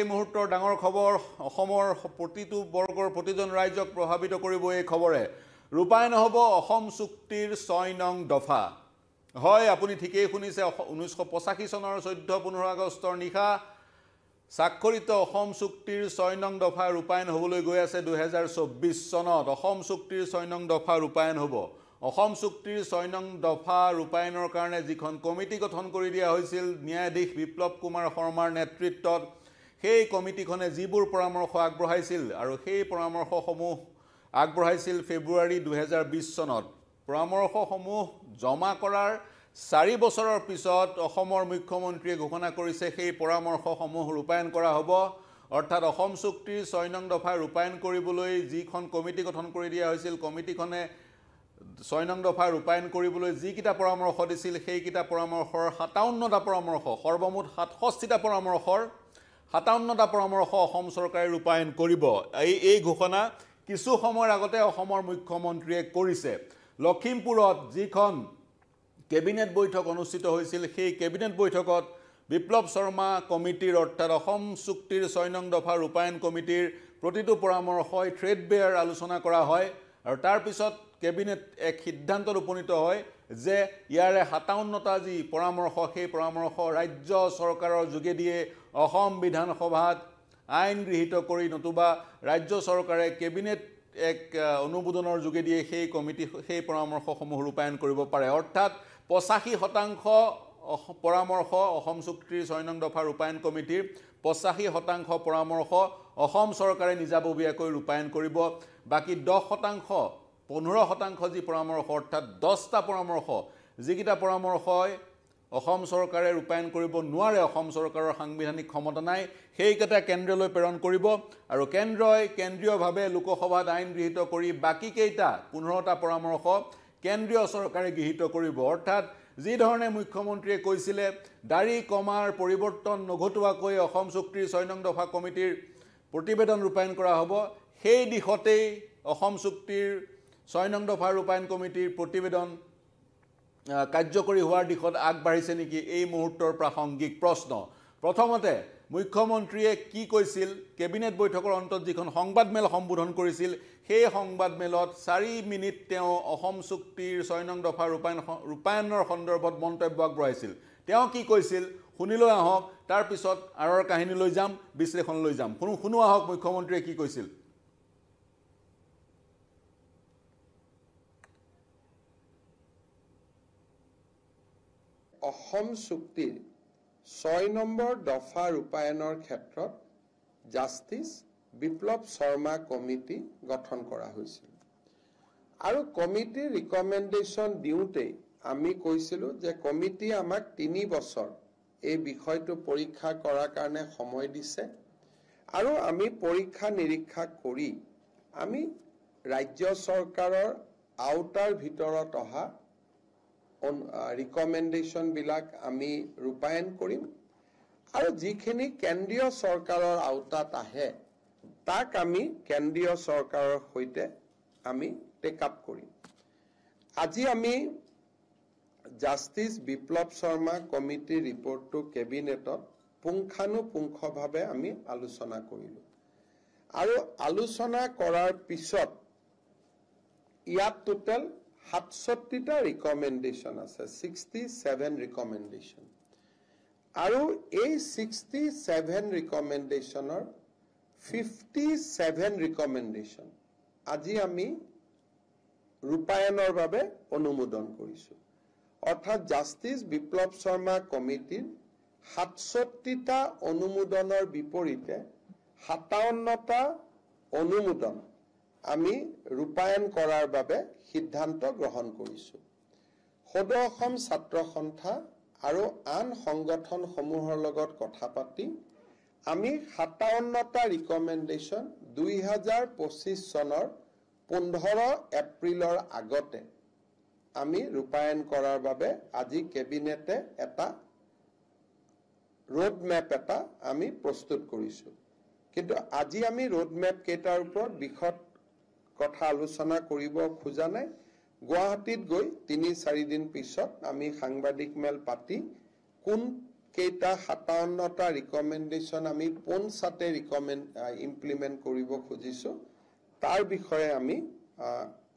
এই মুহূৰ্তৰ ডাঙৰ খবৰ অসমৰ প্ৰতিটো বৰ্গৰ প্ৰতিজন ৰাইজক প্ৰভাৱিত কৰিব এই খবৰে ৰূপায়ণ হ'ব অসম চুক্তিৰ ছয় নং দফা হয় আপুনি ঠিকেই শুনিছে ঊনৈছশ পঁচাশী চনৰ চৈধ্য পোন্ধৰ আগষ্টৰ নিশা স্বাক্ষৰিত অসম চুক্তিৰ ছয় নং দফা ৰূপায়ণ হ'বলৈ গৈ আছে দুহেজাৰ চৌব্বিছ চনত অসম চুক্তিৰ ছয় নং দফা ৰূপায়ণ হ'ব অসম চুক্তিৰ ছয় নং দফা ৰূপায়ণৰ কাৰণে যিখন কমিটি গঠন কৰি দিয়া হৈছিল ন্যায়াধীশ বিপ্লৱ কুমাৰ শৰ্মাৰ নেতৃত্বত সেই কমিটিখনে যিবোৰ পৰামৰ্শ আগবঢ়াইছিল আৰু সেই পৰামৰ্শসমূহ আগবঢ়াইছিল ফেব্ৰুৱাৰী দুহেজাৰ বিছ চনত পৰামৰ্শসমূহ জমা কৰাৰ চাৰি বছৰৰ পিছত অসমৰ মুখ্যমন্ত্ৰীয়ে ঘোষণা কৰিছে সেই পৰামৰ্শসমূহ ৰূপায়ণ কৰা হ'ব অৰ্থাৎ অসম চুক্তিৰ ছয় নং দফা ৰূপায়ণ কৰিবলৈ যিখন কমিটি গঠন কৰি দিয়া হৈছিল কমিটিখনে ছয় নং দফা ৰূপায়ণ কৰিবলৈ যিকেইটা পৰামৰ্শ দিছিল সেইকেইটা পৰামৰ্শৰ সাতাৱন্নটা পৰামৰ্শ সৰ্বমুঠ সাতষষ্ঠিটা পৰামৰ্শৰ সাতাৱন্নটা পৰামৰ্শ অসম চৰকাৰে ৰূপায়ণ কৰিব এই এই ঘোষণা কিছু সময়ৰ আগতে অসমৰ মুখ্যমন্ত্ৰীয়ে কৰিছে লখিমপুৰত যিখন কেবিনেট বৈঠক অনুষ্ঠিত হৈছিল সেই কেবিনেট বৈঠকত বিপ্লৱ শৰ্মা কমিটিৰ অৰ্থাৎ অসম চুক্তিৰ ছয় নং দফা ৰূপায়ণ কমিটিৰ প্ৰতিটো পৰামৰ্শই থ্ৰেড বেয়াৰ আলোচনা কৰা হয় আৰু তাৰপিছত কেবিনেট এক সিদ্ধান্তত উপনীত হয় যে ইয়াৰে সাতাৱন্নটা যি পৰামৰ্শ সেই পৰামৰ্শ ৰাজ্য চৰকাৰৰ যোগেদিয়ে অসম বিধানসভাত আইন গৃহীত কৰি নতুবা ৰাজ্য চৰকাৰে কেবিনেট এক অনুমোদনৰ যোগেদিয়ে সেই কমিটি সেই পৰামৰ্শসমূহ ৰূপায়ণ কৰিব পাৰে অৰ্থাৎ পঁচাশী শতাংশ পৰামৰ্শ অসম চুক্তিৰ ছয় নং দফা ৰূপায়ণ কমিটিৰ পঁচাশী শতাংশ পৰামৰ্শ অসম চৰকাৰে নিজাববীয়াকৈ ৰূপায়ণ কৰিব বাকী দহ শতাংশ পোন্ধৰ শতাংশ যি পৰামৰ্শ অৰ্থাৎ দহটা পৰামৰ্শ যিকেইটা পৰামৰ্শই অসম চৰকাৰে ৰূপায়ণ কৰিব নোৱাৰে অসম চৰকাৰৰ সাংবিধানিক ক্ষমতা নাই সেইকেইটা কেন্দ্ৰলৈ প্ৰেৰণ কৰিব আৰু কেন্দ্ৰই কেন্দ্ৰীয়ভাৱে লোকসভাত আইন গৃহীত কৰি বাকীকেইটা পোন্ধৰটা পৰামৰ্শ কেন্দ্ৰীয় চৰকাৰে গৃহীত কৰিব অৰ্থাৎ যিধৰণে মুখ্যমন্ত্ৰীয়ে কৈছিলে দাৰি কমাৰ পৰিৱৰ্তন নঘটোৱাকৈ অসম চুক্তিৰ ছয় নং দফা কমিটিৰ প্ৰতিবেদন ৰূপায়ণ কৰা হ'ব সেই দিশতেই অসম চুক্তিৰ ছয় নং দফা ৰূপায়ণ কমিটিৰ প্ৰতিবেদন কাৰ্যকৰী হোৱাৰ দিশত আগবাঢ়িছে নেকি এই মুহূৰ্তৰ প্ৰাসংগিক প্ৰশ্ন প্ৰথমতে মুখ্যমন্ত্ৰীয়ে কি কৈছিল কেবিনেট বৈঠকৰ অন্তত যিখন যংবাদমেল সম্বোধন কৰিছিল সেই সংবাদমেলত চাৰি মিনিট তেওঁ অসম চুক্তিৰ ছয় নং দফা ৰূপায়ণ ৰূপায়ণৰ সন্দৰ্ভত মন্তব্য আগবঢ়াইছিল তেওঁ কি কৈছিল শুনি আহক তাৰপিছত আঁৰৰ কাহিনীলৈ যাম বিশ্লেষণ যাম শুনো শুনো আহক মুখ্যমন্ত্ৰীয়ে কি কৈছিল অসম চুক্তিৰ ছয় নম্বৰ দফা ৰূপায়ণৰ ক্ষেত্ৰত জাষ্টিচ বিপ্লৱ শৰ্মা কমিটি গঠন কৰা হৈছিল আৰু কমিটিৰ ৰিকমেণ্ডেশ্যন দিওঁতেই আমি কৈছিলোঁ যে কমিটি আমাক তিনি বছৰ এই বিষয়টো পৰীক্ষা কৰাৰ কাৰণে সময় দিছে আৰু আমি পৰীক্ষা নিৰীক্ষা কৰি আমি ৰাজ্য চৰকাৰৰ আওতাৰ ভিতৰত অহা ৰিকমেণ্ডেশ্যন বিলাক আমি ৰূপায়ণ কৰিম আৰু যিখিনি কেন্দ্ৰীয় চৰকাৰৰ আওতাত আহে তাক আমি কেন্দ্ৰীয় চৰকাৰৰ সৈতে আমি টেক আপ কৰিম আজি আমি জাষ্টিছ বিপ্লৱ শৰ্মা কমিটিৰ ৰিপৰ্টটো কেবিনেটত পুংখানুপুংখভাৱে আমি আলোচনা কৰিলো আৰু আলোচনা কৰাৰ পিছত ইয়াত টোটেল সাতষষ্ঠিটা ৰিকমেণ্ডেশ্যন আছে ছিক্সটি ছেভেন ৰিকমেণ্ডেশ্যন আৰু এই ছিক্সটি ছেভেন ৰিকমেণ্ডেশ্যনৰ ফিফটি ছেভেন ৰিকমেণ্ডেশ্যন আজি আমি ৰূপায়ণৰ বাবে অনুমোদন কৰিছোঁ অৰ্থাৎ জাষ্টিছ বিপ্লৱ শৰ্মা কমিটিৰ সাতষষ্ঠিটা অনুমোদনৰ বিপৰীতে সাতাৱন্নটা অনুমোদন আমি ৰূপায়ণ কৰাৰ বাবে সিদ্ধান্ত গ্ৰহণ কৰিছোঁ সদৌ অসম ছাত্ৰ সন্থা আৰু আন সংগঠনসমূহৰ লগত কথা পাতি আমি সাতাৱন্নটা ৰিকমেণ্ডেশ্যন দুই হাজাৰ পঁচিছ চনৰ পোন্ধৰ এপ্ৰিলৰ আগতে আমি ৰূপায়ণ কৰাৰ বাবে আজি কেবিনেটে এটা ৰোডমেপ এটা আমি প্ৰস্তুত কৰিছোঁ কিন্তু আজি আমি ৰোডমেপকেইটাৰ ওপৰত বিশদ কথা আলোচনা কৰিব খোজা নাই গুৱাহাটীত গৈ তিনি চাৰিদিন পিছত আমি সাংবাদিক মেল পাতি কোন কেইটা সাতাৱন্নটা ৰিকমেণ্ডেশ্যন আমি পঞ্চাতে ৰিকমেণ্ড ইমপ্লিমেণ্ট কৰিব খুজিছোঁ তাৰ বিষয়ে আমি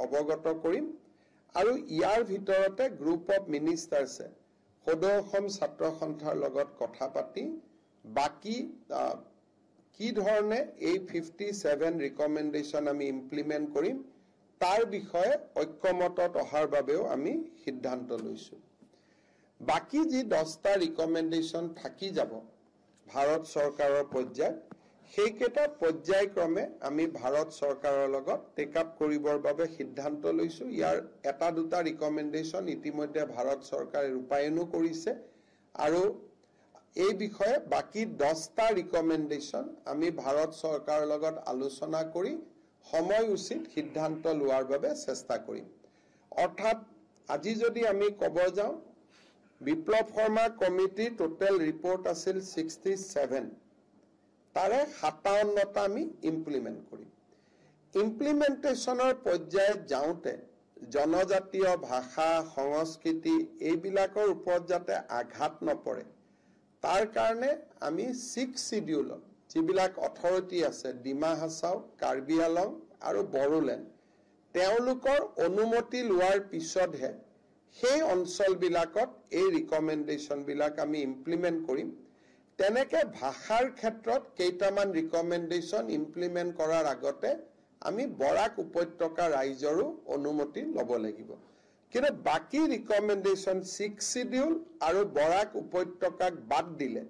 অৱগত কৰিম আৰু ইয়াৰ ভিতৰতে গ্ৰুপ অফ মিনিষ্টাৰছে সদৌ অসম ছাত্ৰ সন্থাৰ লগত কথা পাতি বাকী কি ধৰণে এই ফিফটি ছেভেন ৰিকমেণ্ডেশ্যন আমি ইমপ্লিমেণ্ট কৰিম তাৰ বিষয়ে ঐক্যমতত অহাৰ বাবেও আমি সিদ্ধান্ত লৈছোঁ বাকী যি দহটা ৰিকমেণ্ডেশ্যন থাকি যাব ভাৰত চৰকাৰৰ পৰ্যায়ত সেইকেইটা পৰ্যায়ক্ৰমে আমি ভাৰত চৰকাৰৰ লগত টেক আপ কৰিবৰ বাবে সিদ্ধান্ত লৈছোঁ ইয়াৰ এটা দুটা ৰিকমেণ্ডেশ্যন ইতিমধ্যে ভাৰত চৰকাৰে ৰূপায়ণো কৰিছে আৰু এই বিষয়ে বাকী দহটা ৰিকমেণ্ডেশ্যন আমি ভাৰত চৰকাৰৰ লগত আলোচনা কৰি সময় উচিত সিদ্ধান্ত লোৱাৰ বাবে চেষ্টা কৰিম অৰ্থাৎ আজি যদি আমি ক'ব যাওঁ বিপ্লৱ শৰ্মা কমিটিৰ টোটেল ৰিপৰ্ট আছিল ছিক্সটি ছেভেন তাৰে সাতাৱন্নটা আমি ইমপ্লিমেণ্ট কৰিম ইমপ্লিমেণ্টেশ্যনৰ পৰ্যায়ত যাওঁতে জনজাতীয় ভাষা সংস্কৃতি এইবিলাকৰ ওপৰত যাতে আঘাত নপৰে তাৰ কাৰণে আমি ছিক্স চিডিউলত যিবিলাক অথৰিটি আছে ডিমা হাছাও কাৰ্বি আলং আৰু বড়োলেণ্ড তেওঁলোকৰ অনুমতি লোৱাৰ পিছতহে সেই অঞ্চলবিলাকত এই ৰিকমেণ্ডেশ্যনবিলাক আমি ইমপ্লিমেণ্ট কৰিম তেনেকে ভাষাৰ ক্ষেত্ৰত কেইটামান ৰিকমেণ্ডেশ্যন ইমপ্লিমেণ্ট কৰাৰ আগতে আমি বৰাক উপত্যকা ৰাইজৰো অনুমতি ল'ব লাগিব কিন্তু বাকী ৰিকমেণ্ডেশ্যন ছিক্স চিডিউল আৰু বৰাক উপত্যকাক বাদ দিলে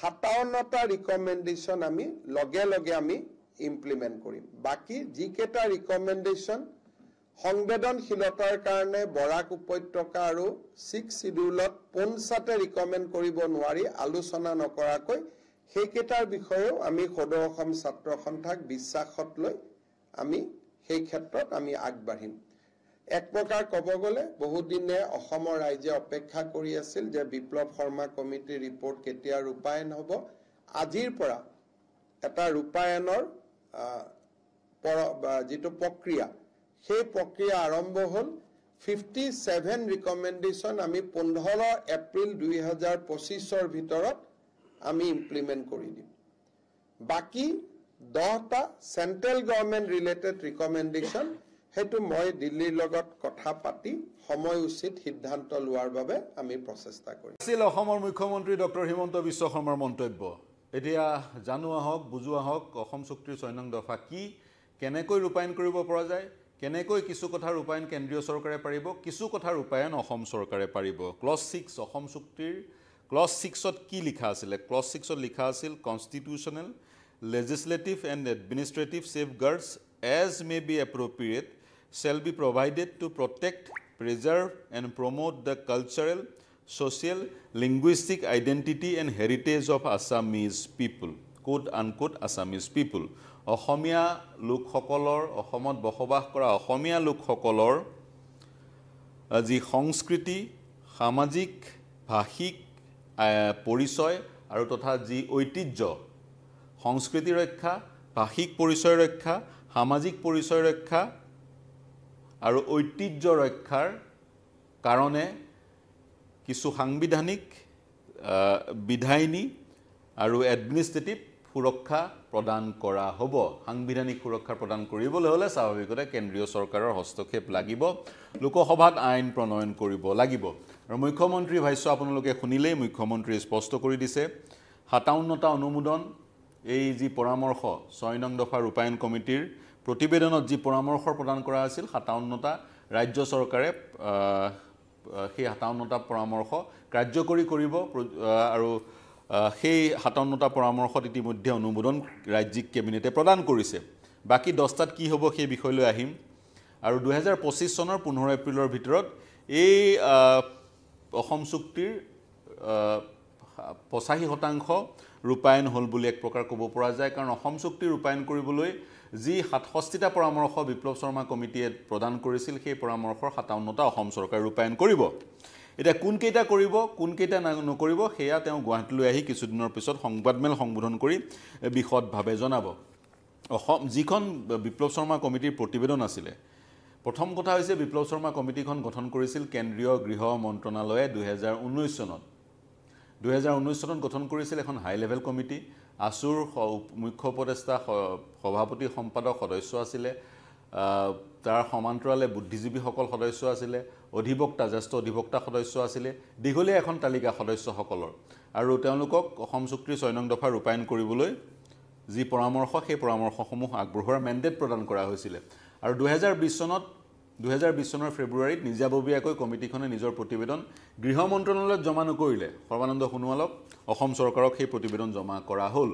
সাতাৱন্নটা ৰিকমেণ্ডেশ্যন আমি লগে লগে আমি ইমপ্লিমেণ্ট কৰিম বাকী যিকেইটা ৰিকমেণ্ডেশ্যন সংবেদনশীলতাৰ কাৰণে বৰাক উপত্যকা আৰু ছিক্স চিডিউলত পঞ্চাতে ৰিকমেণ্ড কৰিব নোৱাৰি আলোচনা নকৰাকৈ সেইকেইটাৰ বিষয়েও আমি সদৌ অসম ছাত্ৰ সন্থাক বিশ্বাসত লৈ আমি সেই ক্ষেত্ৰত আমি আগবাঢ়িম এক প্ৰকাৰ কব গলে বহুত দিনে অসমৰ ৰাইজে অপেক্ষা কৰি আছিল যে বিপ্লৱ শৰ্মা কমিটিৰ ৰিপৰ্ট কেতিয়া ৰূপায়ণ হ'ব আজিৰ পৰা এটা ৰূপায়ণৰ যিটো প্ৰক্ৰিয়া সেই প্ৰক্ৰিয়া আৰম্ভ হ'ল ফিফটি ছেভেন ৰিকমেণ্ডেশ্যন আমি পোন্ধৰ এপ্ৰিল দুই হাজাৰ পঁচিছৰ ভিতৰত আমি ইমপ্লিমেণ্ট কৰি দিম বাকী দহটা চেণ্ট্ৰেল গভৰ্ণমেণ্ট ৰিলেটেড ৰিকমেণ্ডেশ্যন সেইটো মই দিল্লীৰ লগত কথা পাতি সময় উচিত সিদ্ধান্ত লোৱাৰ বাবে আমি প্ৰচেষ্টা কৰিম আছিল অসমৰ মুখ্যমন্ত্ৰী ডক্টৰ হিমন্ত বিশ্ব শৰ্মাৰ মন্তব্য এতিয়া জানো আহক বুজো আহক অসম চুক্তিৰ ছয় নং দফা কি কেনেকৈ ৰূপায়ণ কৰিব পৰা যায় কেনেকৈ কিছু কথা ৰূপায়ণ কেন্দ্ৰীয় চৰকাৰে পাৰিব কিছু কথা ৰূপায়ণ অসম চৰকাৰে পাৰিব ক্লছ ছিক্স অসম চুক্তিৰ ক্লছ ছিক্সত কি লিখা আছিলে ক্লছ ছিক্সত লিখা আছিল constitutional legislative and administrative safeguards as may be appropriate shall be provided to protect, preserve, and promote the cultural, social, linguistic identity and heritage of Assamese people. Quote unquote Assamese people. Asomiya লোকসকলৰ অসমত বসবাস কৰা অসমীয়া লোকসকলৰ যি সংস্কৃতি সামাজিক ভাষিক পৰিচয় আৰু তথা যি ঐতিহ্য সংস্কৃতি ৰক্ষা ভাষিক পৰিচয় ৰক্ষা সামাজিক পৰিচয় ৰক্ষা আৰু ঐতিহ্য ৰক্ষাৰ কাৰণে কিছু সাংবিধানিক বিধায়িনী আৰু এডমিনিষ্ট্ৰেটিভ সুৰক্ষা প্ৰদান কৰা হ'ব সাংবিধানিক সুৰক্ষা প্ৰদান কৰিবলৈ হ'লে স্বাভাৱিকতে কেন্দ্ৰীয় চৰকাৰৰ হস্তক্ষেপ লাগিব লোকসভাত আইন প্ৰণয়ন কৰিব লাগিব আৰু মুখ্যমন্ত্ৰীৰ ভাষ্য আপোনালোকে শুনিলেই মুখ্যমন্ত্ৰীয়ে স্পষ্ট কৰি দিছে সাতাৱন্নটা অনুমোদন এই যি পৰামৰ্শ ছয় নং দফা ৰূপায়ণ কমিটিৰ প্ৰতিবেদনত যি পৰামৰ্শ প্ৰদান কৰা আছিল সাতাৱন্নটা ৰাজ্য চৰকাৰে সেই সাতাৱন্নটা পৰামৰ্শ কাৰ্যকৰী কৰিব আৰু সেই সাতাৱন্নটা পৰামৰ্শত ইতিমধ্যে অনুমোদন ৰাজ্যিক কেবিনেটে প্ৰদান কৰিছে বাকী দহটাত কি হ'ব সেই বিষয়লৈ আহিম আৰু দুহেজাৰ পঁচিছ চনৰ পোন্ধৰ এপ্ৰিলৰ ভিতৰত এই অসম চুক্তিৰ পঁচাশী শতাংশ ৰূপায়ণ হ'ল বুলি এক প্ৰকাৰ ক'ব পৰা যায় কাৰণ অসম চুক্তি ৰূপায়ণ কৰিবলৈ যি সাতষষ্ঠিটা পৰামৰ্শ বিপ্লৱ শৰ্মা কমিটিয়ে প্ৰদান কৰিছিল সেই পৰামৰ্শৰ সাতাৱন্নটা অসম চৰকাৰে ৰূপায়ণ কৰিব এতিয়া কোনকেইটা কৰিব কোনকেইটা নকৰিব সেয়া তেওঁ গুৱাহাটীলৈ আহি কিছুদিনৰ পিছত সংবাদমেল সম্বোধন কৰি বিশদভাৱে জনাব অসম যিখন বিপ্লৱ শৰ্মা কমিটিৰ প্ৰতিবেদন আছিলে প্ৰথম কথা হৈছে বিপ্লৱ শৰ্মা কমিটিখন গঠন কৰিছিল কেন্দ্ৰীয় গৃহ মন্ত্ৰণালয়ে দুহেজাৰ ঊনৈছ চনত দুহেজাৰ ঊনৈছ চনত গঠন কৰিছিল এখন হাই লেভেল কমিটি আছুৰ মুখ্য উপদেষ্টা সভাপতি সম্পাদক সদস্য আছিলে তাৰ সমান্তৰালে বুদ্ধিজীৱীসকল সদস্য আছিলে অধিবক্তা জ্যেষ্ঠ অধিবক্তা সদস্য আছিলে দীঘলীয়া এখন তালিকা সদস্যসকলৰ আৰু তেওঁলোকক অসম চুক্তিৰ ছয় নং দফা ৰূপায়ণ কৰিবলৈ যি পৰামৰ্শ সেই পৰামৰ্শসমূহ আগবঢ়োৱাৰ মেণ্ডেট প্ৰদান কৰা হৈছিলে আৰু দুহেজাৰ বিছ চনত দুহেজাৰ বিছ চনৰ ফেব্ৰুৱাৰীত নিজাববীয়াকৈ কমিটিখনে নিজৰ প্ৰতিবেদন গৃহ মন্ত্ৰণালয়ত জমা নকৰিলে সৰ্বানন্দ সোণোৱালক অসম চৰকাৰক সেই প্ৰতিবেদন জমা কৰা হ'ল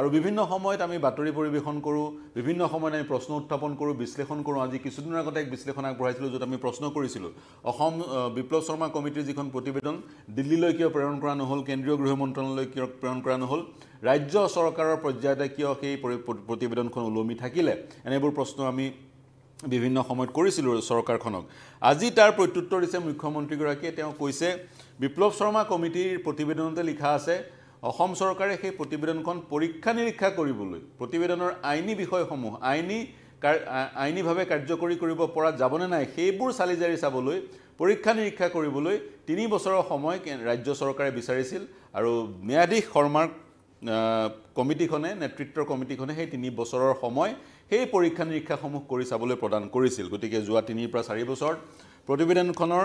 আৰু বিভিন্ন সময়ত আমি বাতৰি পৰিৱেশন কৰোঁ বিভিন্ন সময়ত আমি প্ৰশ্ন উত্থাপন কৰোঁ বিশ্লেষণ কৰোঁ আজি কিছুদিনৰ আগতে এক বিশ্লেষণ আগবঢ়াইছিলোঁ য'ত আমি প্ৰশ্ন কৰিছিলোঁ অসম বিপ্লৱ শৰ্মা কমিটিৰ যিখন প্ৰতিবেদন দিল্লীলৈ কিয় প্ৰেৰণ কৰা নহ'ল কেন্দ্ৰীয় গৃহ মন্ত্ৰালয়লৈ কিয় প্ৰেৰণ কৰা নহ'ল ৰাজ্য চৰকাৰৰ পৰ্যায়তে কিয় সেই প্ৰতিবেদনখন ওলমি থাকিলে এনেবোৰ প্ৰশ্ন আমি বিভিন্ন সময়ত কৰিছিলোঁ চৰকাৰখনক আজি তাৰ প্ৰত্যুত্তৰ দিছে মুখ্যমন্ত্ৰীগৰাকীয়ে তেওঁ কৈছে বিপ্লৱ শৰ্মা কমিটিৰ প্ৰতিবেদনতে লিখা আছে অসম চৰকাৰে সেই প্ৰতিবেদনখন পৰীক্ষা নিৰীক্ষা কৰিবলৈ প্ৰতিবেদনৰ আইনী বিষয়সমূহ আইনী আইনীভাৱে কাৰ্যকৰী কৰিব পৰা যাবনে নাই সেইবোৰ চালি জাৰি চাবলৈ পৰীক্ষা নিৰীক্ষা কৰিবলৈ তিনি বছৰৰ সময় ৰাজ্য চৰকাৰে বিচাৰিছিল আৰু ম্যাধীশ শৰ্মাৰ কমিটিখনে নেতৃত্বৰ কমিটিখনে সেই তিনি বছৰৰ সময় সেই পৰীক্ষা নিৰীক্ষাসমূহ কৰি চাবলৈ প্ৰদান কৰিছিল গতিকে যোৱা তিনিৰ পৰা চাৰি বছৰত প্ৰতিবেদনখনৰ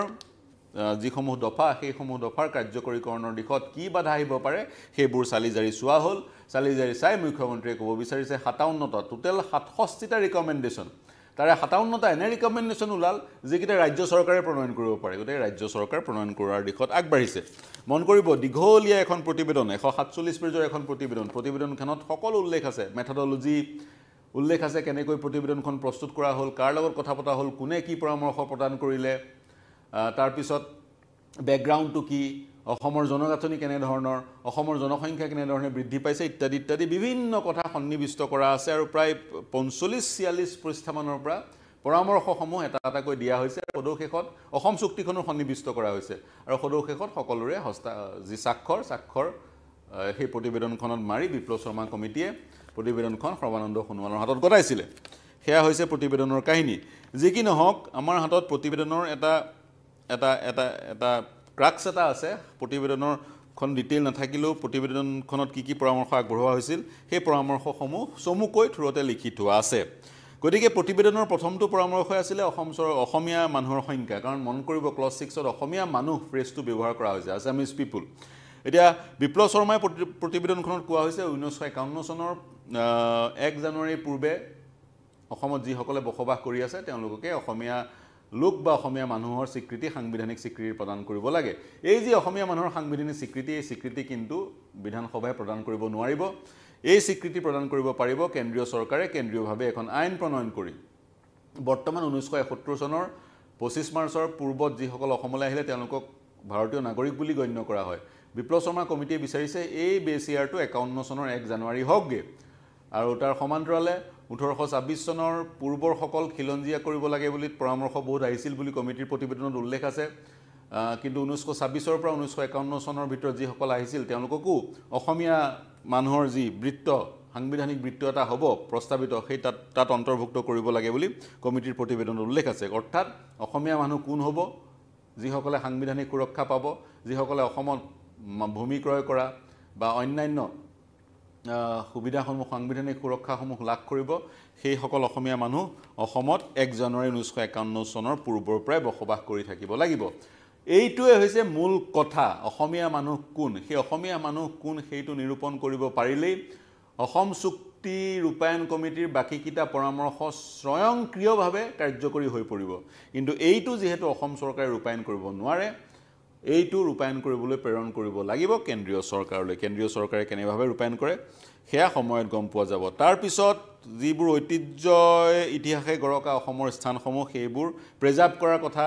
যিসমূহ দফা সেইসমূহ দফাৰ কাৰ্যকৰীকৰণৰ দিশত কি বাধা আহিব পাৰে সেইবোৰ চালি জাৰি চোৱা হ'ল চালি জাৰি চাই মুখ্যমন্ত্ৰীয়ে ক'ব বিচাৰিছে সাতাৱন্নটা টোটেল সাতষষ্ঠিটা ৰিকমেণ্ডেশ্যন তাৰে সাতাৱন্নটা এনে ৰিকমেণ্ডেশ্যন ওলাল যিকেইটা ৰাজ্য চৰকাৰে প্ৰণয়ন কৰিব পাৰে গতিকে ৰাজ্য চৰকাৰ প্ৰণয়ন কৰাৰ দিশত আগবাঢ়িছে মন কৰিব দীঘলীয়া এখন প্ৰতিবেদন এশ সাতচল্লিছ পেজৰ এখন প্ৰতিবেদন প্ৰতিবেদনখনত সকলো উল্লেখ আছে মেথডলজি উল্লেখ আছে কেনেকৈ প্ৰতিবেদনখন প্ৰস্তুত কৰা হ'ল কাৰ লগত কথা পতা হ'ল কোনে কি পৰামৰ্শ প্ৰদান কৰিলে তাৰপিছত বেকগ্ৰাউণ্ডটো কি অসমৰ জনগাঁথনি কেনেধৰণৰ অসমৰ জনসংখ্যা কেনেধৰণে বৃদ্ধি পাইছে ইত্যাদি ইত্যাদি বিভিন্ন কথা সন্নিৱিষ্ট কৰা আছে আৰু প্ৰায় পঞ্চল্লিছ ছিয়াল্লিছ প্ৰতিষ্ঠানৰ পৰা পৰামৰ্শসমূহ এটা এটাকৈ দিয়া হৈছে আৰু সদৌশেষত অসম চুক্তিখনো সন্নিৱিষ্ট কৰা হৈছে আৰু সদৌ শেষত সকলোৰে হস্তা যি স্বাক্ষৰ স্বাক্ষৰ সেই প্ৰতিবেদনখনত মাৰি বিপ্লৱ শৰ্মা কমিটিয়ে প্ৰতিবেদনখন সৰ্বানন্দ সোণোৱালৰ হাতত গতাইছিলে সেয়া হৈছে প্ৰতিবেদনৰ কাহিনী যি কি নহওক আমাৰ হাতত প্ৰতিবেদনৰ এটা এটা এটা এটা ক্ৰাক্স এটা আছে প্ৰতিবেদনৰখন ডিটেইল নাথাকিলেও প্ৰতিবেদনখনত কি কি পৰামৰ্শ আগবঢ়োৱা হৈছিল সেই পৰামৰ্শসমূহ চমুকৈ থোৰতে লিখি থোৱা আছে গতিকে প্ৰতিবেদনৰ প্ৰথমটো পৰামৰ্শই আছিলে অসম অসমীয়া মানুহৰ সংখ্যা কাৰণ মন কৰিব ক্লছ ছিক্সত অসমীয়া মানুহ প্ৰেছটো ব্যৱহাৰ কৰা হৈছে আছামিজ পিপুল এতিয়া বিপ্লৱ শৰ্মাই প্ৰতিবেদনখনত কোৱা হৈছে ঊনৈছশ একাৱন্ন চনৰ এক জানুৱাৰীৰ পূৰ্বে অসমত যিসকলে বসবাস কৰি আছে তেওঁলোককে অসমীয়া লোক বা অসমীয়া মানুহৰ স্বীকৃতি সাংবিধানিক স্বীকৃতি প্ৰদান কৰিব লাগে এই যি অসমীয়া মানুহৰ সাংবিধানিক স্বীকৃতি এই স্বীকৃতি কিন্তু বিধানসভাই প্ৰদান কৰিব নোৱাৰিব এই স্বীকৃতি প্ৰদান কৰিব পাৰিব কেন্দ্ৰীয় চৰকাৰে কেন্দ্ৰীয়ভাৱে এখন আইন প্ৰণয়ন কৰি বৰ্তমান ঊনৈছশ এসত্তৰ চনৰ পঁচিছ মাৰ্চৰ পূৰ্বত যিসকল অসমলৈ আহিলে তেওঁলোকক ভাৰতীয় নাগৰিক বুলি গণ্য কৰা হয় বিপ্লৱ শৰ্মা কমিটিয়ে বিচাৰিছে এই বেছ ইয়াৰটো একাৱন্ন চনৰ এক জানুৱাৰী হওকগৈ আৰু তাৰ সমান্তৰালে ওঠৰশ ছাব্বিছ চনৰ পূৰ্বৰসকল খিলঞ্জীয়া কৰিব লাগে বুলি পৰামৰ্শ বহুত আহিছিল বুলি কমিটিৰ প্ৰতিবেদনত উল্লেখ আছে কিন্তু ঊনৈছশ ছাব্বিছৰ পৰা ঊনৈছশ একাৱন্ন চনৰ ভিতৰত যিসকল আহিছিল তেওঁলোককো অসমীয়া মানুহৰ যি বৃত্ত সাংবিধানিক বৃত্ত এটা হ'ব প্ৰস্তাৱিত সেই তাত তাত অন্তৰ্ভুক্ত কৰিব লাগে বুলি কমিটিৰ প্ৰতিবেদনত উল্লেখ আছে অৰ্থাৎ অসমীয়া মানুহ কোন হ'ব যিসকলে সাংবিধানিক সুৰক্ষা পাব যিসকলে অসমত ভূমি ক্ৰয় কৰা বা অন্যান্য সুবিধাসমূহ সাংবিধানিক সুৰক্ষাসমূহ লাভ কৰিব সেইসকল অসমীয়া মানুহ অসমত এক জানুৱাৰী ঊনৈছশ একাৱন্ন চনৰ পূৰ্বৰ পৰাই বসবাস কৰি থাকিব লাগিব এইটোৱে হৈছে মূল কথা অসমীয়া মানুহ কোন সেই অসমীয়া মানুহ কোন সেইটো নিৰূপণ কৰিব পাৰিলেই অসম চুক্তি ৰূপায়ণ কমিটিৰ বাকীকেইটা পৰামৰ্শ স্বয়ংক্ৰিয়ভাৱে কাৰ্যকৰী হৈ পৰিব কিন্তু এইটো যিহেতু অসম চৰকাৰে ৰূপায়ণ কৰিব নোৱাৰে এইটো ৰূপায়ণ কৰিবলৈ প্ৰেৰণ কৰিব লাগিব কেন্দ্ৰীয় চৰকাৰলৈ কেন্দ্ৰীয় চৰকাৰে কেনেভাৱে ৰূপায়ণ কৰে সেয়া সময়ত গম পোৱা যাব তাৰপিছত যিবোৰ ঐতিহ্য ইতিহাসে গৰকা অসমৰ স্থানসমূহ সেইবোৰ প্ৰিজাৰ্ভ কৰাৰ কথা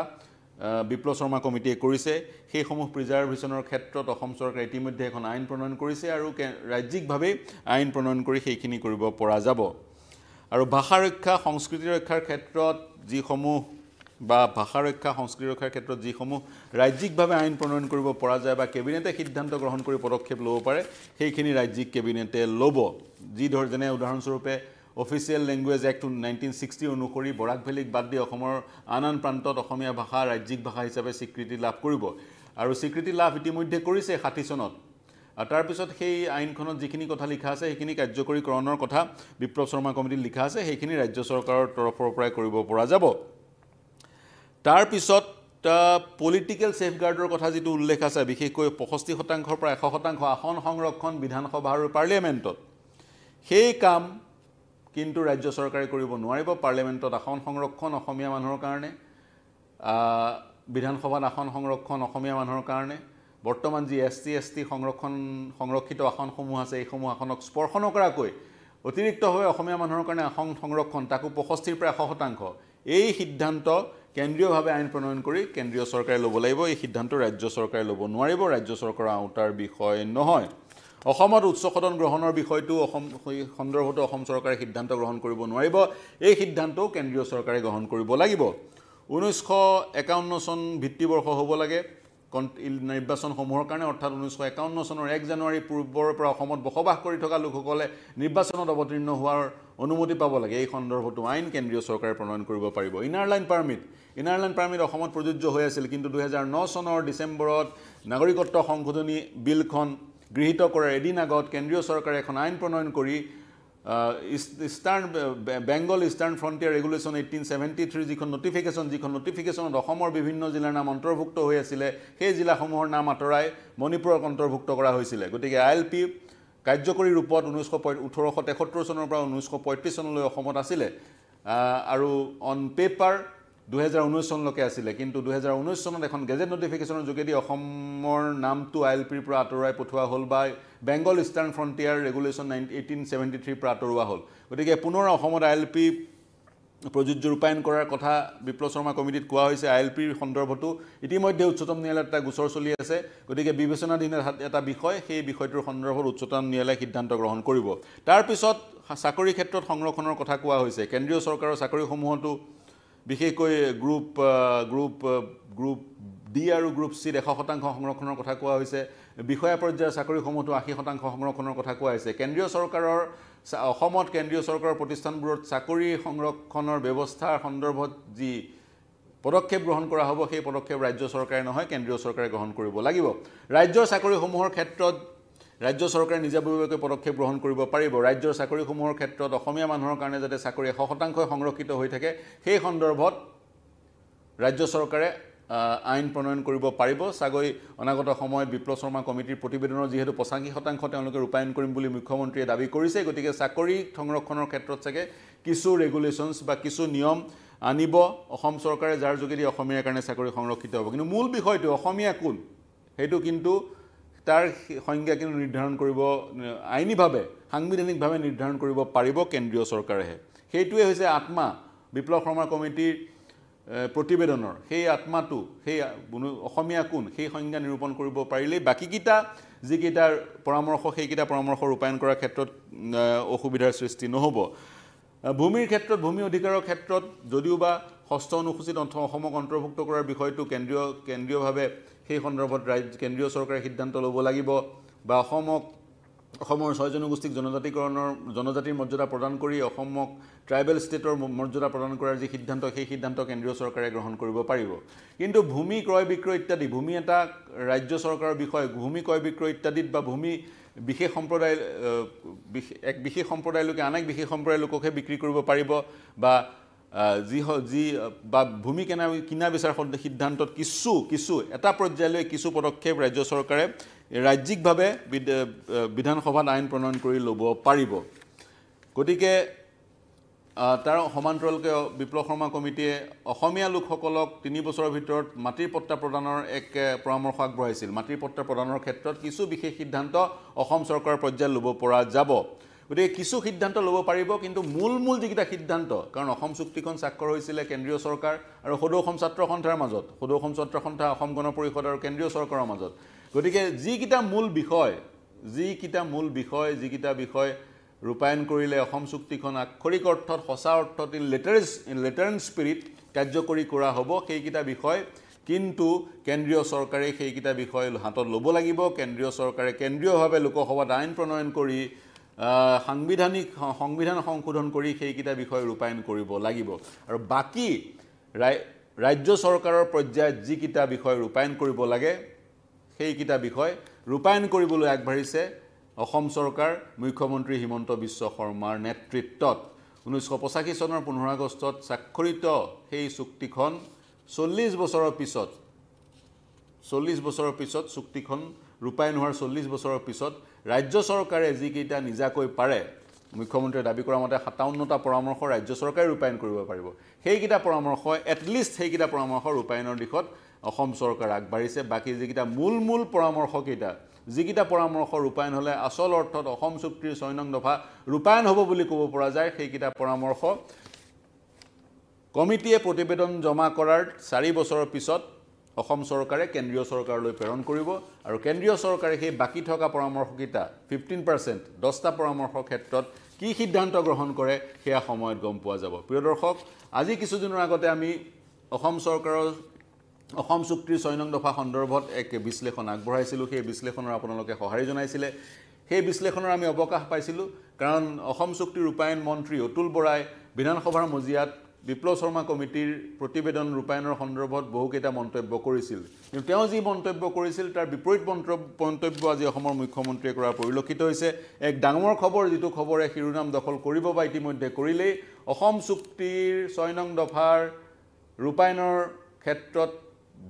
বিপ্লৱ শৰ্মা কমিটিয়ে কৰিছে সেইসমূহ প্ৰিজাৰ্ভেশ্যনৰ ক্ষেত্ৰত অসম চৰকাৰে ইতিমধ্যে এখন আইন প্ৰণয়ন কৰিছে আৰু ৰাজ্যিকভাৱেই আইন প্ৰণয়ন কৰি সেইখিনি কৰিব পৰা যাব আৰু ভাষা ৰক্ষা সংস্কৃতি ৰক্ষাৰ ক্ষেত্ৰত যিসমূহ বা ভাষা ৰক্ষা সংস্কৃতি ৰক্ষাৰ ক্ষেত্ৰত যিসমূহ ৰাজ্যিকভাৱে আইন প্ৰণয়ন কৰিব পৰা যায় বা কেবিনেটে সিদ্ধান্ত গ্ৰহণ কৰি পদক্ষেপ ল'ব পাৰে সেইখিনি ৰাজ্যিক কেবিনেটে ল'ব যি ধৰ যেনে উদাহৰণস্বৰূপে official language act nineteen sixty অনুসৰি বৰাক ভেলীক বাদ দি অসমৰ আন আন প্ৰান্তত অসমীয়া ভাষা ৰাজ্যিক ভাষা হিচাপে স্বীকৃতি লাভ কৰিব আৰু স্বীকৃতি লাভ ইতিমধ্যে কৰিছে ষাঠি চনত আৰু তাৰপিছত সেই আইনখনত যিখিনি কথা লিখা আছে সেইখিনি কাৰ্যকৰীকৰণৰ কথা বিপ্লৱ শৰ্মা কমিটিত লিখা আছে সেইখিনি ৰাজ্য চৰকাৰৰ তৰফৰ পৰাই কৰিব পৰা যাব তাৰপিছত পলিটিকেল ছেফগাৰ্ডৰ কথা যিটো উল্লেখ আছে বিশেষকৈ পয়ষষ্ঠি শতাংশৰ পৰা এশ শতাংশ আসন সংৰক্ষণ বিধানসভা আৰু পাৰ্লিয়ামেণ্টত সেই কাম কিন্তু ৰাজ্য চৰকাৰে কৰিব নোৱাৰিব পাৰ্লিয়ামেণ্টত আসন সংৰক্ষণ অসমীয়া মানুহৰ কাৰণে বিধানসভাত আসন সংৰক্ষণ অসমীয়া মানুহৰ কাৰণে বৰ্তমান যি এছ টি এছ টি সংৰক্ষণ সংৰক্ষিত আসনসমূহ আছে এইসমূহ আসনক স্পৰ্শ নকৰাকৈ অতিৰিক্তভাৱে অসমীয়া মানুহৰ কাৰণে আসন সংৰক্ষণ তাকো পঁষষ্ঠিৰ পৰা এশ শতাংশ এই সিদ্ধান্ত কেন্দ্ৰীয়ভাৱে আইন প্ৰণয়ন কৰি কেন্দ্ৰীয় চৰকাৰে ল'ব লাগিব এই সিদ্ধান্ত ৰাজ্য চৰকাৰে ল'ব নোৱাৰিব ৰাজ্য চৰকাৰৰ আওতাৰ বিষয় নহয় অসমত উচ্চ সদন গ্ৰহণৰ বিষয়টো অসম সন্দৰ্ভতো অসম চৰকাৰে সিদ্ধান্ত গ্ৰহণ কৰিব নোৱাৰিব এই সিদ্ধান্তও কেন্দ্ৰীয় চৰকাৰে গ্ৰহণ কৰিব লাগিব ঊনৈছশ একাৱন্ন চন ভিত্তিবৰ্ষ হ'ব লাগে নিৰ্বাচনসমূহৰ কাৰণে অৰ্থাৎ ঊনৈছশ একাৱন্ন চনৰ এক জানুৱাৰী পূৰ্বৰ পৰা অসমত বসবাস কৰি থকা লোকসকলে নিৰ্বাচনত অৱতীৰ্ণ হোৱাৰ অনুমতি পাব লাগে এই সন্দৰ্ভতো আইন কেন্দ্ৰীয় চৰকাৰে প্ৰণয়ন কৰিব পাৰিব inner line permit inner line permit অসমত প্ৰযোজ্য হৈ আছিল কিন্তু দুহেজাৰ ন চনৰ ডিচেম্বৰত নাগৰিকত্ব সংশোধনী বিলখন গৃহীত কৰাৰ এদিন আগত কেন্দ্ৰীয় চৰকাৰে এখন আইন প্ৰণয়ন কৰি eastern Bengal eastern frontier regulation eighteen seventy three যিখন নটিফিকেশ্যন যিখন নটিফিকেশ্যনত অসমৰ বিভিন্ন জিলাৰ নাম অন্তৰ্ভুক্ত হৈ আছিলে সেই জিলাসমূহৰ নাম আঁতৰাই মণিপুৰক অন্তৰ্ভুক্ত কৰা হৈছিলে গতিকে আই এল পি কাৰ্যকৰী ৰূপত ঊনৈছশ পঁই ওঠৰশ তেসত্তৰ চনৰ পৰা ঊনৈছশ পঁয়ত্ৰিছ চনলৈ অসমত আছিলে আৰু অন পেপাৰ দুহেজাৰ ঊনৈছ চনলৈকে আছিলে কিন্তু দুহেজাৰ ঊনৈছ চনত এখন গেজেট নটিফিকেশ্যনৰ যোগেদি অসমৰ নামটো আই এল পিৰ পৰা আঁতৰাই পঠোৱা হ'ল বা Bengal eastern frontier regulation nine eighteen seventy থ্ৰীৰ পৰা আঁতৰোৱা হ'ল গতিকে পুনৰ অসমত আই এল পি প্ৰযোজ্য ৰূপায়ণ কৰাৰ কথা বিপ্লৱ শৰ্মা কমিটিত কোৱা হৈছে আই এল পিৰ সন্দৰ্ভতো ইতিমধ্যে উচ্চতম ন্যায়ালয়ত এটা গোচৰ চলি আছে গতিকে বিবেচনাধীন এটা বিষয় সেই বিষয়টোৰ সন্দৰ্ভত উচ্চতম ন্যায়ালয়ে সিদ্ধান্ত গ্ৰহণ কৰিব তাৰপিছত চাকৰিৰ ক্ষেত্ৰত সংৰক্ষণৰ কথা কোৱা হৈছে কেন্দ্ৰীয় চৰকাৰৰ চাকৰিসমূহতো বিশেষকৈ গ্ৰুপ গ্ৰুপ গ্ৰুপ ডি আৰু গ্ৰুপ চিত এশ শতাংশ সংৰক্ষণৰ কথা কোৱা হৈছে বিষয়া পৰ্যায়ৰ চাকৰিসমূহতো আশী শতাংশ সংৰক্ষণৰ কথা কোৱা হৈছে কেন্দ্ৰীয় চৰকাৰৰ অসমত কেন্দ্ৰীয় চৰকাৰৰ প্ৰতিষ্ঠানবোৰত চাকৰি সংৰক্ষণৰ ব্যৱস্থাৰ সন্দৰ্ভত যি পদক্ষেপ গ্ৰহণ কৰা হ'ব সেই পদক্ষেপ ৰাজ্য চৰকাৰে নহয় কেন্দ্ৰীয় চৰকাৰে গ্ৰহণ কৰিব লাগিব ৰাজ্যৰ চাকৰিসমূহৰ ক্ষেত্ৰত ৰাজ্য চৰকাৰে নিজাববীয়াকৈ পদক্ষেপ গ্ৰহণ কৰিব পাৰিব ৰাজ্যৰ চাকৰিসমূহৰ ক্ষেত্ৰত অসমীয়া মানুহৰ কাৰণে যাতে চাকৰি এশ শতাংশই সংৰক্ষিত হৈ থাকে সেই সন্দৰ্ভত ৰাজ্য চৰকাৰে আইন প্ৰণয়ন কৰিব পাৰিব চাগৈ অনাগত সময়ত বিপ্লৱ শৰ্মা কমিটিৰ প্ৰতিবেদনৰ যিহেতু পঁচাশী শতাংশ তেওঁলোকে ৰূপায়ণ কৰিম বুলি মুখ্যমন্ত্ৰীয়ে দাবী কৰিছে গতিকে চাকৰি সংৰক্ষণৰ ক্ষেত্ৰত চাগে কিছু ৰেগুলেশ্যনছ বা কিছু নিয়ম আনিব অসম চৰকাৰে যাৰ যোগেদি অসমীয়াৰ কাৰণে চাকৰি সংৰক্ষিত হ'ব কিন্তু মূল বিষয়টো অসমীয়া কোন সেইটো কিন্তু তাৰ সংজ্ঞা কিন্তু নিৰ্ধাৰণ কৰিব আইনীভাৱে সাংবিধানিকভাৱে নিৰ্ধাৰণ কৰিব পাৰিব কেন্দ্ৰীয় চৰকাৰেহে সেইটোৱে হৈছে আত্মা বিপ্লৱ শৰ্মা কমিটিৰ প্ৰতিবেদনৰ সেই আত্মাটো সেই অসমীয়া কোন সেই সংজ্ঞা নিৰূপণ কৰিব পাৰিলেই বাকীকেইটা যিকেইটা পৰামৰ্শ সেইকেইটা পৰামৰ্শ ৰূপায়ণ কৰাৰ ক্ষেত্ৰত অসুবিধাৰ সৃষ্টি নহ'ব ভূমিৰ ক্ষেত্ৰত ভূমি অধিকাৰৰ ক্ষেত্ৰত যদিওবা ষষ্ঠ অনুসূচীত অসমক অন্তৰ্ভুক্ত কৰাৰ বিষয়টো কেন্দ্ৰীয় কেন্দ্ৰীয়ভাৱে সেই সন্দৰ্ভত ৰাজ্য কেন্দ্ৰীয় চৰকাৰে সিদ্ধান্ত ল'ব লাগিব বা অসমক অসমৰ ছয় জনগোষ্ঠীক জনজাতিকৰণৰ জনজাতিৰ মৰ্যাদা প্ৰদান কৰি অসমক ট্ৰাইবেল ষ্টেটৰ মৰ্যাদা প্ৰদান কৰাৰ যি সিদ্ধান্ত সেই সিদ্ধান্ত কেন্দ্ৰীয় চৰকাৰে গ্ৰহণ কৰিব পাৰিব কিন্তু ভূমি ক্ৰয় বিক্ৰয় ইত্যাদি ভূমি এটা ৰাজ্য চৰকাৰৰ বিষয় ভূমি ক্ৰয় বিক্ৰয় ইত্যাদিত বা ভূমি বিশেষ সম্প্ৰদায় এক বিশেষ সম্প্ৰদায়লৈকে আন এক বিশেষ সম্প্ৰদায়ৰ লোককহে বিক্ৰী কৰিব পাৰিব বা যি যি বা ভূমি কেনা কিনা বিচাৰ সিদ্ধান্তত কিছু কিছু এটা পৰ্যায়লৈ কিছু পদক্ষেপ ৰাজ্য চৰকাৰে ৰাজ্যিকভাৱে বিধানসভাত আইন প্ৰণয়ন কৰি ল'ব পাৰিব গতিকে তাৰ সমান্তৰালকৈ বিপ্লৱ শৰ্মা কমিটিয়ে অসমীয়া লোকসকলক তিনি বছৰৰ ভিতৰত মাটিৰ পট্টা প্ৰদানৰ এক পৰামৰ্শ আগবঢ়াইছিল মাটিৰ পট্টা প্ৰদানৰ ক্ষেত্ৰত কিছু বিশেষ সিদ্ধান্ত অসম চৰকাৰৰ পৰ্যায়ত ল'ব পৰা যাব গতিকে কিছু সিদ্ধান্ত ল'ব পাৰিব কিন্তু মূল মূল যিকেইটা সিদ্ধান্ত কাৰণ অসম চুক্তিখন স্বাক্ষৰ হৈছিলে কেন্দ্ৰীয় চৰকাৰ আৰু সদৌ অসম ছাত্ৰ সন্থাৰ মাজত সদৌ অসম ছাত্ৰ সন্থা অসম গণ পৰিষদ আৰু কেন্দ্ৰীয় চৰকাৰৰ মাজত গতিকে যিকেইটা মূল বিষয় যিকেইটা মূল বিষয় যিকেইটা বিষয় ৰূপায়ণ কৰিলে অসম চুক্তিখন আক্ষৰিক অৰ্থত সঁচা অৰ্থত in letters in letter and spirit কাৰ্যকৰী কৰা হ'ব সেইকেইটা বিষয় কিন্তু কেন্দ্ৰীয় চৰকাৰে সেইকেইটা বিষয় হাতত ল'ব লাগিব কেন্দ্ৰীয় চৰকাৰে কেন্দ্ৰীয়ভাৱে লোকসভাত আইন প্ৰণয়ন কৰি সাংবিধানিক সংবিধান সংশোধন কৰি সেইকেইটা বিষয় ৰূপায়ণ কৰিব লাগিব আৰু বাকী ৰাজ্য চৰকাৰৰ পৰ্যায়ত যিকেইটা বিষয় ৰূপায়ণ কৰিব লাগে সেইকেইটা বিষয় ৰূপায়ণ কৰিবলৈ আগবাঢ়িছে অসম চৰকাৰ মুখ্যমন্ত্ৰী হিমন্ত বিশ্ব শৰ্মাৰ নেতৃত্বত ঊনৈছশ পঁচাশী চনৰ পোন্ধৰ আগষ্টত স্বাক্ষৰিত সেই চুক্তিখন চল্লিছ বছৰৰ পিছত চল্লিছ বছৰৰ পিছত চুক্তিখন ৰূপায়ণ হোৱাৰ চল্লিছ বছৰৰ পিছত ৰাজ্য চৰকাৰে যিকেইটা নিজাকৈ পাৰে মুখ্যমন্ত্ৰীয়ে দাবী কৰা মতে সাতাৱন্নটা পৰামৰ্শ ৰাজ্য চৰকাৰে ৰূপায়ণ কৰিব পাৰিব সেইকেইটা পৰামৰ্শ এটলিষ্ট সেইকেইটা পৰামৰ্শ ৰূপায়ণৰ দিশত অসম চৰকাৰে আগবাঢ়িছে বাকী যিকেইটা মূল মূল পৰামৰ্শকেইটা যিকেইটা পৰামৰ্শ ৰূপায়ণ হ'লে আচল অৰ্থত অসম চুক্তিৰ ছয় নং দফা ৰূপায়ণ হ'ব বুলি ক'ব পৰা যায় সেইকেইটা পৰামৰ্শ কমিটিয়ে প্ৰতিবেদন জমা কৰাৰ চাৰি বছৰৰ পিছত অসম চৰকাৰে কেন্দ্ৰীয় চৰকাৰলৈ প্ৰেৰণ কৰিব আৰু কেন্দ্ৰীয় চৰকাৰে সেই বাকী থকা পৰামৰ্শকেইটা ফিফটিন পাৰ্চেণ্ট দহটা পৰামৰ্শৰ ক্ষেত্ৰত কি সিদ্ধান্ত গ্ৰহণ কৰে সেয়া সময়ত গম পোৱা যাব প্ৰিয় দৰ্শক আজি কিছুদিনৰ আগতে আমি অসম চৰকাৰৰ অসম চুক্তিৰ ছয় নং দফা সন্দৰ্ভত এক বিশ্লেষণ আগবঢ়াইছিলোঁ সেই বিশ্লেষণৰ আপোনালোকে সঁহাৰি জনাইছিলে সেই বিশ্লেষণৰ আমি অৱকাশ পাইছিলোঁ কাৰণ অসম চুক্তি ৰূপায়ণ মন্ত্ৰী অতুল বৰাই বিধানসভাৰ মজিয়াত বিপ্লৱ শৰ্মা কমিটিৰ প্ৰতিবেদন ৰূপায়ণৰ সন্দৰ্ভত বহুকেইটা মন্তব্য কৰিছিল কিন্তু তেওঁ যি মন্তব্য কৰিছিল তাৰ বিপৰীত মন্তব্য মন্তব্য আজি অসমৰ মুখ্যমন্ত্ৰীয়ে কৰা পৰিলক্ষিত হৈছে এক ডাঙৰ খবৰ যিটো খবৰে শিৰোনাম দখল কৰিব বা ইতিমধ্যে কৰিলেই অসম চুক্তিৰ ছয় নং দফাৰ ৰূপায়ণৰ ক্ষেত্ৰত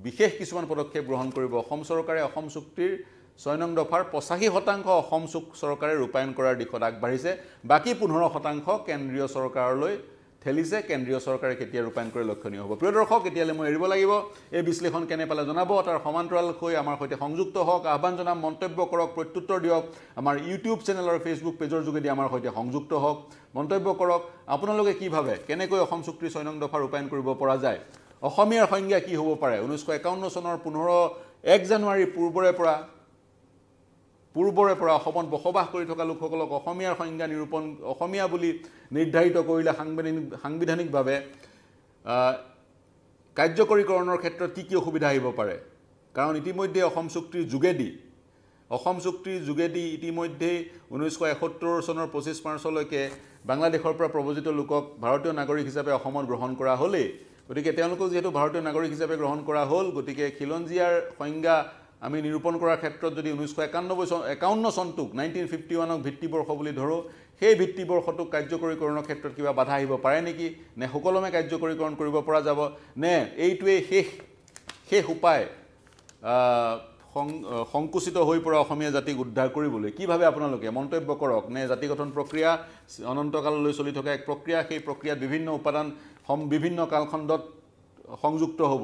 বিশেষ কিছুমান পদক্ষেপ গ্ৰহণ কৰিব অসম চৰকাৰে অসম চুক্তিৰ ছয় নং দফাৰ পঁচাশী শতাংশ অসম চুক চৰকাৰে ৰূপায়ণ কৰাৰ দিশত আগবাঢ়িছে বাকী পোন্ধৰ শতাংশ কেন্দ্ৰীয় চৰকাৰলৈ ঠেলিছে কেন্দ্ৰীয় চৰকাৰে কেতিয়া ৰূপায়ণ কৰি লক্ষণীয় হ'ব প্ৰিয় দৰ্শক এতিয়ালৈ মই এৰিব লাগিব এই বিশ্লেষণ কেনে পালে জনাব তাৰ সমান্তৰাল হৈ আমাৰ সৈতে সংযুক্ত হওক আহ্বান জনাম মন্তব্য কৰক প্ৰত্যুত্তৰ দিয়ক আমাৰ ইউটিউব চেনেলৰ ফেচবুক পেজৰ যোগেদি আমাৰ সৈতে সংযুক্ত হওক মন্তব্য কৰক আপোনালোকে কিভাৱে কেনেকৈ অসম চুক্তি ছয় নং দফা ৰূপায়ণ কৰিব পৰা যায় অসমীয়াৰ সংজ্ঞা কি হ'ব পাৰে ঊনৈছশ একাৱন্ন চনৰ পোন্ধৰ এক জানুৱাৰী পূৰ্বৰে পৰা পূৰ্বৰে পৰা অসমত বসবাস কৰি থকা লোকসকলক অসমীয়াৰ সংজ্ঞা নিৰূপণ অসমীয়া বুলি নিৰ্ধাৰিত কৰিলে সাংবিধানিক সাংবিধানিকভাৱে কাৰ্যকৰীকৰণৰ ক্ষেত্ৰত কি কি অসুবিধা আহিব পাৰে কাৰণ ইতিমধ্যে অসম চুক্তিৰ যোগেদি অসম চুক্তিৰ যোগেদি ইতিমধ্যেই ঊনৈছশ এসত্তৰ চনৰ পঁচিছ মাৰ্চলৈকে বাংলাদেশৰ পৰা প্ৰৱজিত লোকক ভাৰতীয় নাগৰিক হিচাপে অসমত গ্ৰহণ কৰা হ'লেই গতিকে তেওঁলোকক যিহেতু ভাৰতীয় নাগৰিক হিচাপে গ্ৰহণ কৰা হ'ল গতিকে খিলঞ্জীয়াৰ সংজ্ঞা আমি নিৰূপণ কৰাৰ ক্ষেত্ৰত যদি ঊনৈছশ একানব্বৈ চন একাৱন্ন চনটোক নাইনটিন ফিফটি ওৱানক ভিত্তিবৰ্ষ বুলি ধৰোঁ সেই ভিত্তিবৰ্ষটোক কাৰ্যকৰীকৰণৰ ক্ষেত্ৰত কিবা বাধা আহিব পাৰে নেকি নে সুকলমে কাৰ্যকৰীকৰণ কৰিব পৰা যাব নে এইটোৱেই শেষ শেষ উপায় সংকুচিত হৈ পৰা অসমীয়া জাতিক উদ্ধাৰ কৰিবলৈ কিভাৱে আপোনালোকে মন্তব্য কৰক নে জাতি গঠন প্ৰক্ৰিয়া অনন্তকাললৈ চলি থকা এক প্ৰক্ৰিয়া সেই প্ৰক্ৰিয়াত বিভিন্ন উপাদান সম বিভিন্ন কালখণ্ডত সংযুক্ত হ'ব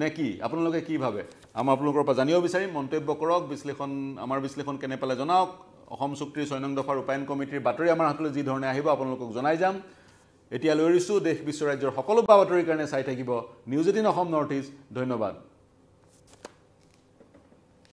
নে কি আপোনালোকে কি ভাবে আমাৰ আপোনালোকৰ পৰা জানিব বিচাৰিম মন্তব্য কৰক বিশ্লেষণ আমাৰ বিশ্লেষণ কেনে পালে জনাওক অসম চুক্তিৰ ছয় নং দফাৰ ৰূপায়ণ কমিটিৰ বাতৰি আমাৰ হাতলৈ যি ধৰণে আহিব আপোনালোকক জনাই যাম এতিয়া লৈ ৰিছোঁ দেশ বিশ্ব ৰাজ্যৰ সকলো বা বাতৰিৰ কাৰণে চাই থাকিব news eighteen Assam north east ধন্যবাদ